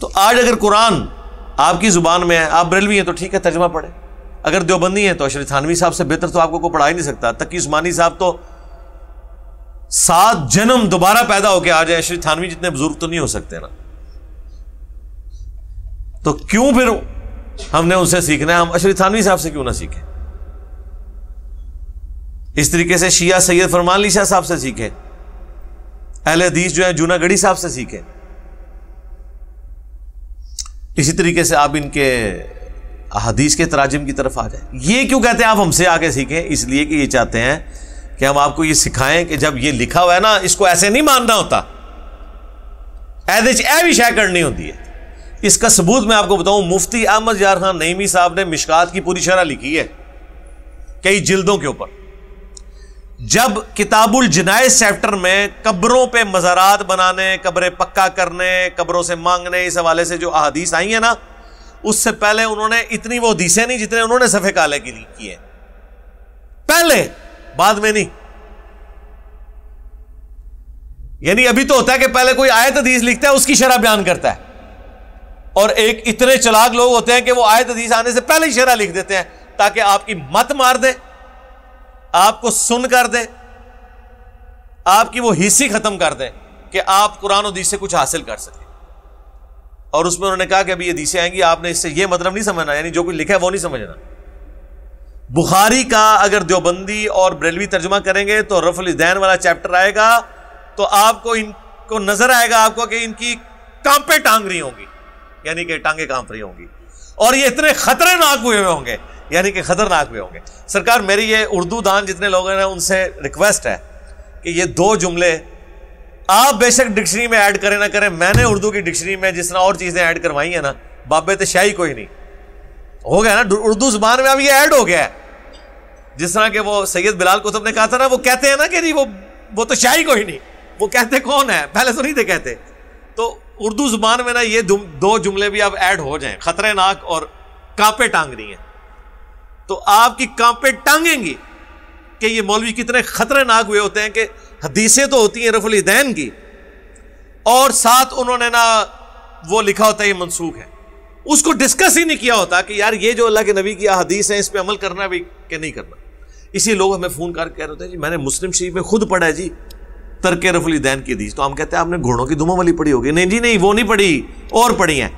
तो आज अगर कुरान आपकी ज़ुबान में है आप बरेलवी हैं तो ठीक है तर्जमा पढ़े अगर देवबंदी है तो अशरी थानवी साहब से बेहतर तो आपको कोई पढ़ा ही नहीं सकता तकी उस्मानी साहब तो सात जन्म दोबारा पैदा होकर आ जाए अशरफ थानवी जितने बुजुर्ग तो नहीं हो सकते ना तो क्यों फिर हमने उनसे सीखना है हम अशरफ थानवी साहब से क्यों ना सीखे इस तरीके से शिया सैयद फरमान शाह साहब से सीखें अहल हदीस जो है जूनागढ़ी साहब से सीखे इसी तरीके से आप इनके हदीस के तराजिम की तरफ आ जाए ये क्यों कहते हैं आप हमसे आके सीखें इसलिए कि ये चाहते हैं कि हम आपको ये सिखाएं कि जब ये लिखा हुआ है ना इसको ऐसे नहीं मानना होता ऐसे ए भी शय करनी होती है इसका सबूत मैं आपको बताऊं मुफ्ती अहमद यार खान नईमी साहब ने मिशकात की पूरी शरह लिखी है कई जिल्दों के ऊपर जब किताबुल जनाइज चैप्टर में कब्रों पे मज़ारात बनाने कब्रें पक्का करने कब्रों से मांगने इस हवाले से जो अहादीस आई है ना उससे पहले उन्होंने इतनी वो हदीसें नहीं जितने उन्होंने सफ़े काले के लिए किए पहले बाद में नहीं यानी अभी तो होता है कि पहले कोई आयत हदीस लिखता है उसकी शरह बयान करता है और एक इतने चलाक लोग होते हैं कि वो आयत हदीस आने से पहले ही शरह लिख देते हैं ताकि आपकी मत मार दें आपको सुन कर दे आपकी वो हिस्सी खत्म कर दे कि आप कुरान और से कुछ हासिल कर सके और उसमें उन्होंने कहा कि अभी ये दीसें आएंगी आपने इससे ये मतलब नहीं समझना यानी जो कुछ लिखा है वो नहीं समझना बुखारी का अगर देवबंदी और ब्रेलवी तर्जमा करेंगे तो रफल दैन वाला चैप्टर आएगा तो आपको इनको नजर आएगा आपको कि इनकी कांपे टांग रही होंगी यानी कि टांगे कांप रही होंगी और ये इतने खतरनाक हुए होंगे यानी कि ख़तरनाक भी होंगे सरकार मेरी ये उर्दू दान जितने लोग हैं उनसे रिक्वेस्ट है कि ये दो जुमले आप बेशक डिक्शनरी में ऐड करें ना करें मैंने उर्दू की डिक्शनरी में जिस तरह और चीज़ें ऐड करवाई हैं ना बाबे तो शाही कोई नहीं हो गया ना उर्दू जुबान में अब ये ऐड हो गया है जिस तरह के वो सैयद बिलाल कुतुब ने कहा था ना वो कहते हैं ना कि जी वो वो तो शाही कोई नहीं वो कहते कौन है पहले तो नहीं थे कहते तो उर्दू जुबान में ना ये दो जुमले भी अब ऐड हो जाए खतरनाक और कांपे टांग रही हैं तो आपकी कांपे टांगेंगी कि ये मौलवी कितने खतरनाक हुए होते हैं कि हदीसें तो होती हैं रफुल दैन की और साथ उन्होंने ना वो लिखा होता है ये मनसूख है उसको डिस्कस ही नहीं किया होता कि यार ये जो अल्लाह के नबी की हदीस है इस पर अमल करना भी कि नहीं करना इसी लोग हमें फ़ोन करके कह रहे होते हैं जी मैंने मुस्लिम शरीफ में खुद पढ़ा है जी तरके रफुल दैन की हदीस तो हम कहते हैं आपने घोड़ों की दुमों वाली पढ़ी होगी नहीं जी नहीं वो नहीं पढ़ी और पढ़ी है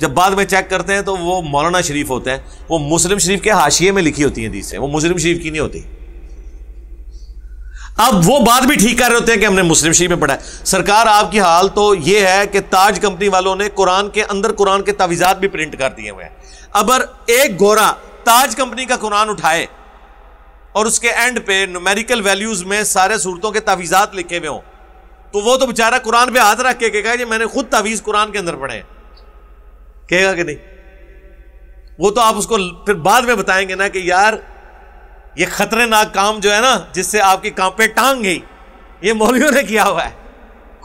जब बाद में चेक करते हैं तो वो मौलाना शरीफ होते हैं वो मुस्लिम शरीफ के हाशिए में लिखी होती हैं हदीसें वो मुस्लिम शरीफ की नहीं होती अब वो बात भी ठीक कर रहे होते हैं कि हमने मुस्लिम शरीफ में पढ़ा है सरकार आपकी हाल तो ये है कि ताज कंपनी वालों ने कुरान के अंदर कुरान के तावीज़ात भी प्रिंट कर दिए हुए हैं अगर एक गोरा ताज कंपनी का कुरान उठाए और उसके एंड पे न्यूमेरिकल वैल्यूज़ में सारे सूरतों के तावीज़ात लिखे हुए हों तो वो तो बेचारा कुरान पे हाथ रख के कहेगा मैंने खुद तावीज़ कुरान के अंदर पढ़े हैं कहेगा कि नहीं वो तो आप उसको फिर बाद में बताएंगे ना कि यार ये खतरनाक काम जो है ना जिससे आपकी कांपे टांग गई ये मौलवियों ने किया हुआ है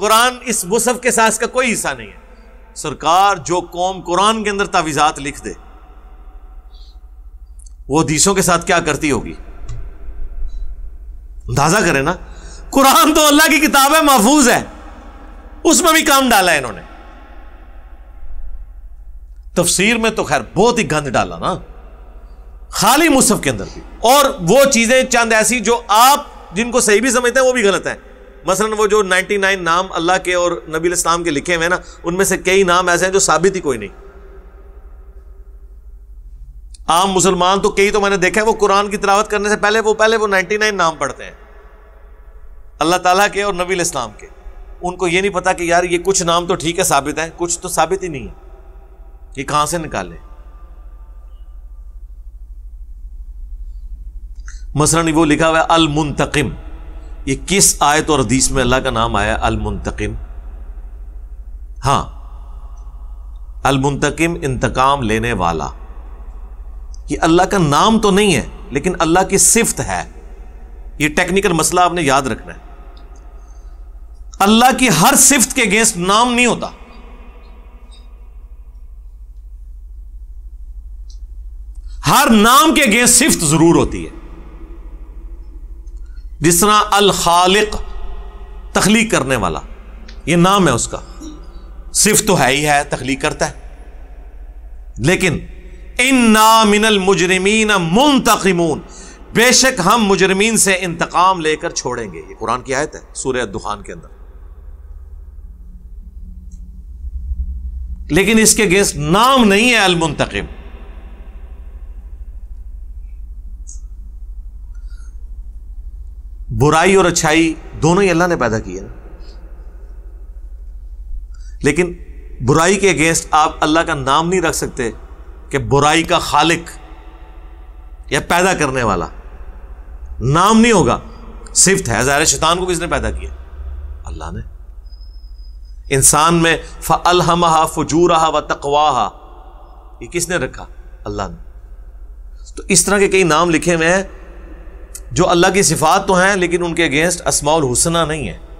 कुरान इस मुसफ के साथ का कोई हिस्सा नहीं है सरकार जो कौम कुरान के अंदर तावीज़ात लिख दे वो हदीसों के साथ क्या करती होगी अंदाजा करें ना कुरान तो अल्लाह की किताब है महफूज है उसमें भी काम डाला है इन्होंने तफसीर में तो खैर बहुत ही गंद डाला ना खाली मुसफ के अंदर भी और वो चीज़ें चंद ऐसी जो आप जिनको सही भी समझते हैं वो भी गलत हैं मसलन वो जो 99 नाम अल्लाह के और नबी इस्लाम के लिखे हुए हैं ना उनमें से कई नाम ऐसे हैं जो साबित ही कोई नहीं आम मुसलमान तो कई तो मैंने देखा है वो कुरान की तलावत करने से पहले वो पहले वो 99 नाम पढ़ते हैं अल्लाह ताला के और नबी इस्लाम के उनको ये नहीं पता कि यार ये कुछ नाम तो ठीक है साबित है कुछ तो साबित ही नहीं है ये कहां से निकाले मसलन वो लिखा हुआ है अल मुंतकिम ये किस आयत और हदीस में अल्लाह का नाम आया अल मुंतकिम हां अल मुंतकिम इंतकाम लेने वाला ये अल्लाह का नाम तो नहीं है लेकिन अल्लाह की सिफत है ये टेक्निकल मसला आपने याद रखना है अल्लाह की हर सिफत के अगेंस्ट नाम नहीं होता हर नाम के गे सिफ्त जरूर होती है जिस तरह अल खालिक करने वाला यह नाम है उसका सिर्फ तो है ही है तखलीक करता है लेकिन इन नामिनल मुजरमीन मुन बेशक हम मुजरमीन से इंतकाम लेकर छोड़ेंगे ये कुरान की आयत है सूर्य दुखान के अंदर लेकिन इसके गेस्ट नाम नहीं है अलमुंतकिम बुराई और अच्छाई दोनों ही अल्लाह ने पैदा की है लेकिन बुराई के अगेंस्ट आप अल्लाह का नाम नहीं रख सकते कि बुराई का खालिक या पैदा करने वाला नाम नहीं होगा सिफ्त है जहर शैतान को किसने पैदा किया अल्लाह ने इंसान में फ़लहमहा फजूरहा व तकवा ये किसने रखा अल्लाह ने तो इस तरह के कई नाम लिखे हुए हैं जो अल्लाह की सिफात तो हैं लेकिन उनके अगेंस्ट असमाउल हुसना नहीं है